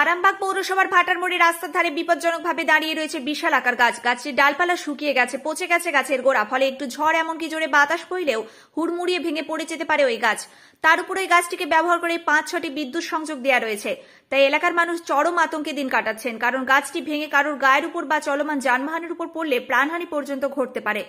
আরামবাগ পৌরসভার ভাটারমুড়ি রাস্তার ধারে বিপজ্জনকভাবে দাঁড়িয়ে রয়েছে বিশাল আকার গাছ গাছটির ডালপালা শুকিয়ে গেছে পচে গেছে গাছের গোড়া ফলে একটু ঝড় এমনকি জোরে বাতাস বইলেও হুড়মুড়িয়ে ভেঙে পড়ে যেতে পারে ওই গাছ তার উপর ওই গাছটিকে ব্যবহার করে পাঁচ ছটি বিদ্যুৎ সংযোগ দেওয়া রয়েছে তাই এলাকার মানুষ চরম আতঙ্কে দিন কাটাচ্ছেন কারণ গাছটি ভেঙে কারোর গায়ের উপর বা চলমান যানবাহনের উপর পড়লে প্রাণহানি পর্যন্ত ঘটতে পারে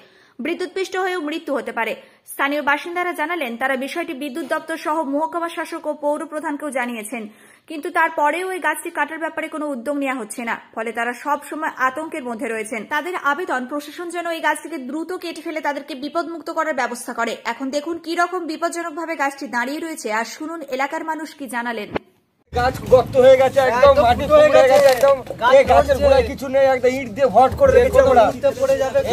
বিদ্যুৎপৃষ্ট হয়েও মৃত্যু হতে পারে স্থানীয় বাসিন্দারা জানালেন তারা বিষয়টি বিদ্যুৎ দপ্তর সহ মহকুমা শাসক ও পৌর প্রধানকেও জানিয়েছেন কিন্তু তারপরেও ওই গাছটি কাটার ব্যাপারে কোনো উদ্যোগ নেওয়া হচ্ছে না ফলে তারা সব সময় আতঙ্কের মধ্যে রয়েছেন তাদের আবেদন প্রশাসন যেন এই গাছটিকে দ্রুত কেটে ফেলে তাদেরকে বিপদমুক্ত করার ব্যবস্থা করে এখন দেখুন কি রকম বিপজ্জনকভাবে গাছটি দাঁড়িয়ে রয়েছে আর শুনুন এলাকার মানুষ কি জানালেন গাছ গর্ত হয়ে গেছে একদম মাটি হয়ে গেছে একদম এই গাছের গোড়ায় কিছু নেই একটা ইট দিয়ে ভট করে রেখেছে আমরা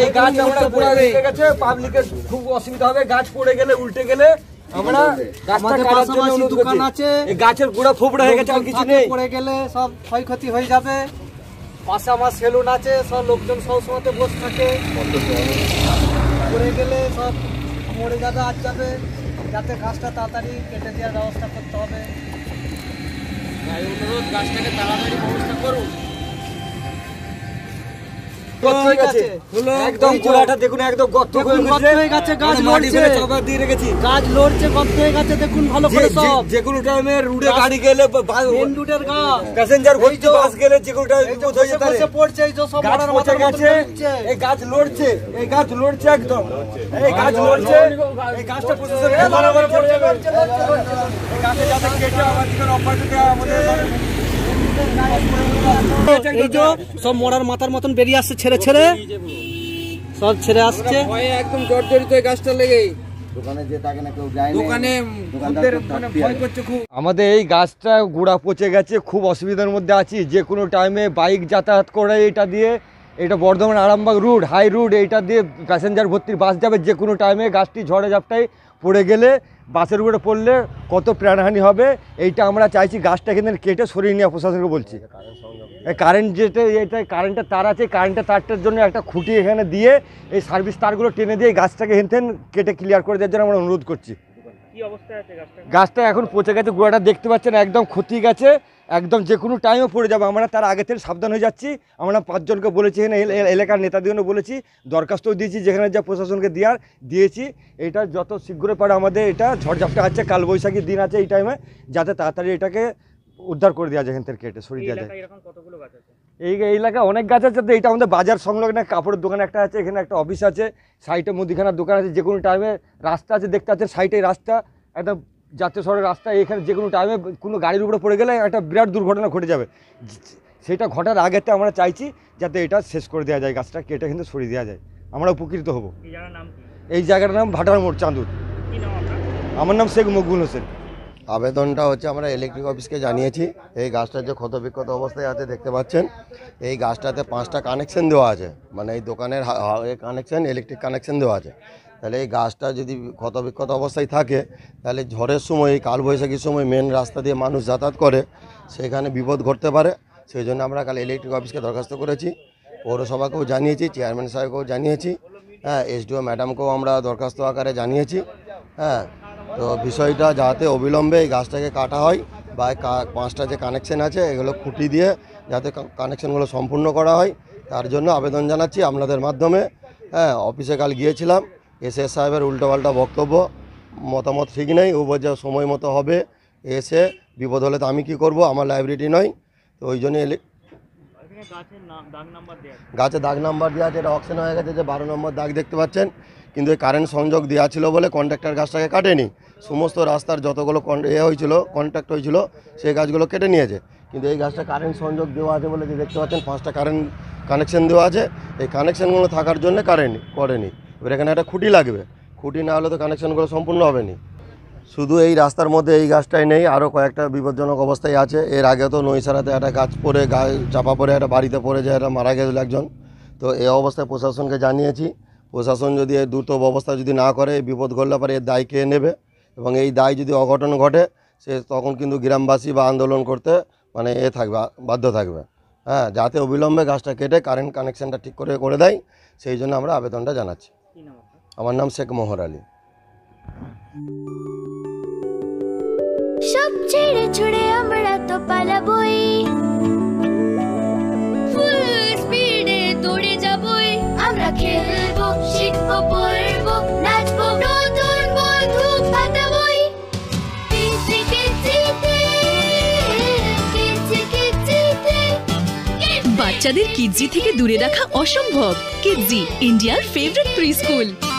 এই গাছ আমরা গোড়ায় গেছে পাবলিকের খুব অসুবিধা হবে গাছ পড়ে গেলে উল্টে গেলে গাছের গোড়া ফোবড়া হয়ে গেছে আর কিছু নেই পড়ে গেলে সব ক্ষয়ক্ষতি হয়ে যাবে পাশে আমার সেলুন আছে সব লোকজন সবসময় বসে থাকে পড়ে গেলে সব মরে যাবে যাতে গাছটা তাড়াতাড়ি কেটে দেওয়ার ব্যবস্থা করতে হবে তাই অনুরোধ গাছটাকে তাড়াতাড়ি ব্যবস্থা করুন ঠিক আছে একদম গোলাটা দেখুন একদম গর্ত করে গর্ত হয়ে গেছে গাছ মানে লড়ছে সবার দিয়ে রেখেছি গাছ লড়ছে গর্ত হয়ে গেছে দেখুন ভালো করে সব যে কোনো টাইমে রুটে গাড়ি গেলে মেন রুটের গাছ প্যাসেঞ্জার ঘুরছে বাস গেলে যে কোনো টাইমে বিপদ হয়ে যেতে পারে পড়ছে এই যে সব গাছ পচে গেছে এই গাছ লড়ছে এই গাছ লড়ছে একদম এই গাছ লড়ছে এই গাছটা প্রসেসর করে বরাবর পড়ছে এই গাছে যাতে কেটে আমাদের অপারেটরকে আমাদের এই যে সব মরার মাথার মতন বেরিয়ে আসছে ছেড়ে ছেড়ে সব ছেড়ে আসছে একদম জর্জরিত গাছটা লেগেই মানে আমাদের এই গাছটা গোড়া পচে গেছে খুব অসুবিধার মধ্যে আছি যে কোনো টাইমে বাইক যাতায়াত করে এটা দিয়ে এটা Bardhaman Arambagh route high route এইটা দিয়ে প্যাসেঞ্জার ভর্তির বাস যাবে যে কোনো টাইমে গাছটি ঝড়ে ঝাপটায় পড়ে গেলে বাসের উপরে পড়লে কত প্রাণহানি হবে এইটা আমরা চাইছি গাছটা কিন্তু কেটে সরিয়ে নিয়ে প্রশাসনকে বলছি কারেন্ট যেটা এটা কারেন্টের তার আছে কারেন্টের তারটার জন্য একটা খুঁটি এখানে দিয়ে এই সার্ভিস তারগুলো টেনে দিয়ে গাছটাকে হেনথেন কেটে ক্লিয়ার করে দেওয়ার জন্য আমরা অনুরোধ করছি গাছটা এখন পচে গেছে গোড়াটা দেখতে পাচ্ছেন একদম ক্ষতি গেছে একদম যে কোনো টাইমও পড়ে যাবে আমরা তার আগে থেকে সাবধান হয়ে যাচ্ছি আমরা পাঁচজনকে বলেছি এখানে এলাকার নেতাদেরও বলেছি দরখাস্তও দিয়েছি যেখানে যা প্রশাসনকে দেওয়ার দিয়েছি এটা যত শীঘ্রই পারে আমাদের এটা ঝড়ঝাপটা আছে কালবৈশাখীর দিন আছে এই টাইমে যাতে তাড়াতাড়ি এটাকে উদ্ধার করে দেওয়া যায় এখান থেকে কেটে সরিয়ে দেওয়া যায় এই এলাকায় অনেক গাছ আছে এটা আমাদের বাজার সংলগ্ন কাপড়ের দোকান একটা আছে এখানে একটা অফিস আছে সাইটে মুদিখানার দোকান আছে যে কোনো টাইমে রাস্তা আছে দেখতে আছে সাইটে রাস্তা একদম জাতীয় সড়কের রাস্তায় এখানে যে কোনো টাইমে কোনো গাড়ির উপরে পড়ে গেলে একটা বিরাট দুর্ঘটনা ঘটে যাবে সেটা ঘটার আগেতে আমরা চাইছি যাতে এটা শেষ করে দেওয়া যায় গাছটা কেটে কিন্তু সরিয়ে দেওয়া যায় আমরা উপকৃত হব এই জায়গাটার নাম ভাটার মোড় চাঁদুর আমার নাম শেখ মকবুল হোসেন আবেদনটা হচ্ছে আমরা ইলেকট্রিক অফিসকে জানিয়েছি এই গাছটা যে ক্ষতবিক্ষত অবস্থায় আছে দেখতে পাচ্ছেন এই গাছটাতে পাঁচটা কানেকশন দেওয়া আছে মানে এই দোকানের কানেকশন ইলেকট্রিক কানেকশন দেওয়া আছে তাহলে এই গাছটা যদি ক্ষতবিক্ষত অবস্থায় থাকে তাহলে ঝড়ের সময় এই কালবৈশাখীর সময় মেন রাস্তা দিয়ে মানুষ যাতায়াত করে সেখানে বিপদ ঘটতে পারে সেই জন্য আমরা কাল ইলেকট্রিক অফিসকে দরখাস্ত করেছি পৌরসভাকেও জানিয়েছি চেয়ারম্যান সাহেবকেও জানিয়েছি হ্যাঁ এসডিও ম্যাডামকেও আমরা দরখাস্ত আকারে জানিয়েছি হ্যাঁ তো বিষয়টা যাতে অবিলম্বে এই গাছটাকে কাটা হয় বা পাঁচটা যে কানেকশন আছে এগুলো খুঁটি দিয়ে যাতে কানেকশনগুলো সম্পূর্ণ করা হয় তার জন্য আবেদন জানাচ্ছি আপনাদের মাধ্যমে হ্যাঁ অফিসে কাল গিয়েছিলাম এসএ সাহেবের উল্টোপাল্টা বক্তব্য মতামত ঠিক নেই ও যা সময় মতো হবে এসে বিপদ হলে তো আমি কি করব আমার লাইব্রেরিটি নয় তো ওই জন্য গাছে দাগ নাম্বার দেওয়া আছে এটা অপশন হয়ে গেছে যে বারো নম্বর দাগ দেখতে পাচ্ছেন কিন্তু এই কারেন্ট সংযোগ দেওয়া ছিল বলে কন্ট্রাক্টর গাছটাকে কাটেনি সমস্ত রাস্তার যতগুলো এ হয়েছিল কন্ট্রাক্ট হয়েছিল সেই গাছগুলো কেটে নিয়েছে কিন্তু এই গাছটা কারেন্ট সংযোগ দেওয়া আছে বলে যে দেখতে পাচ্ছেন পাঁচটা কারেন্ট কানেকশন দেওয়া আছে এই কানেকশানগুলো থাকার জন্য কারেন্ট করেনি এবার এখানে একটা খুঁটি লাগবে খুঁটি না হলে তো কানেকশনগুলো সম্পূর্ণ হবে না শুধু এই রাস্তার মধ্যে এই গাছটাই নেই আরও কয়েকটা বিপজ্জনক অবস্থায় আছে এর আগে তো নৈসারাতে একটা গাছ পড়ে গাছ চাপা পড়ে একটা বাড়িতে পড়ে যায় একটা মারা গেছিল একজন তো এই অবস্থায় প্রশাসনকে জানিয়েছি প্রশাসন যদি এর দ্রুত ব্যবস্থা যদি না করে এই বিপদ ঘটলে পরে এর দায় কে নেবে এবং এই দায় যদি অঘটন ঘটে সে তখন কিন্তু গ্রামবাসী বা আন্দোলন করতে মানে এ থাকবে বাধ্য থাকবে হ্যাঁ যাতে অবিলম্বে গাছটা কেটে কারেন্ট কানেকশানটা ঠিক করে করে দেয় সেই জন্য আমরা আবেদনটা জানাচ্ছি আমার নাম শেখ মোহর আলী সব ছেড়ে ছুড়ে আমরা তো পালাবই ফুল স্পিডে দৌড়ে যাবই আমরা খেলবো শিখবো বাচ্চাদের কিডজি থেকে দূরে রাখা অসম্ভব কিডজি ইন্ডিয়ার ফেভারিট প্রি স্কুল